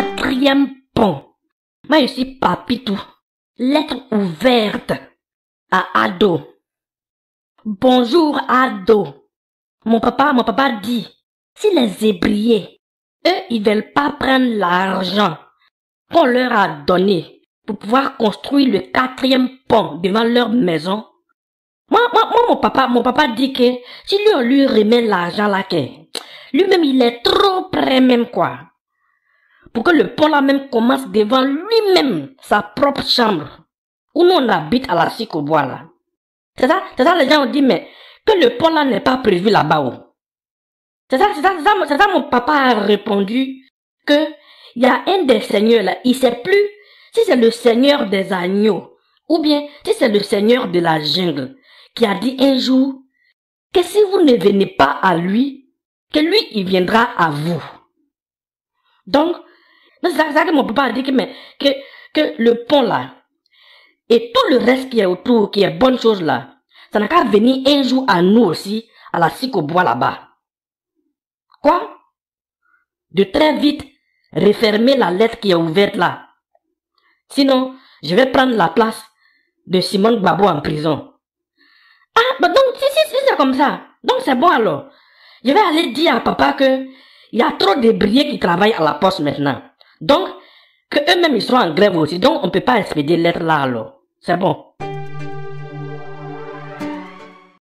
quatrième pont. Moi, je suis Papitou. Lettre ouverte à Ado. Bonjour Ado. Mon papa, mon papa dit, si les zébriers, eux, ils veulent pas prendre l'argent qu'on leur a donné pour pouvoir construire le quatrième pont devant leur maison, moi, moi, moi, mon papa, mon papa dit que si lui, on lui remet l'argent là, lui-même, il est trop près même, quoi pour que le pont-là même commence devant lui-même sa propre chambre, où nous on habite à la Chicobois là. C'est ça, c'est ça, les gens ont dit, mais que le pont-là n'est pas prévu là-bas. Oh. C'est ça, c'est ça, c'est ça, mon papa a répondu que il y a un des seigneurs là, il sait plus si c'est le seigneur des agneaux ou bien si c'est le seigneur de la jungle qui a dit un jour que si vous ne venez pas à lui, que lui, il viendra à vous. Donc, c'est ça que mon papa a dit que, que, que le pont là, et tout le reste qui est autour, qui est bonne chose là, ça n'a qu'à venir un jour à nous aussi, à la au bois là-bas. Quoi? De très vite, refermer la lettre qui est ouverte là. Sinon, je vais prendre la place de Simone Babo en prison. Ah, bah donc, si, si, si c'est comme ça, donc c'est bon alors. Je vais aller dire à papa que il y a trop de briers qui travaillent à la poste maintenant. Donc, que eux-mêmes, ils sont en grève aussi. Donc, on ne peut pas expédier l'être là, alors. C'est bon.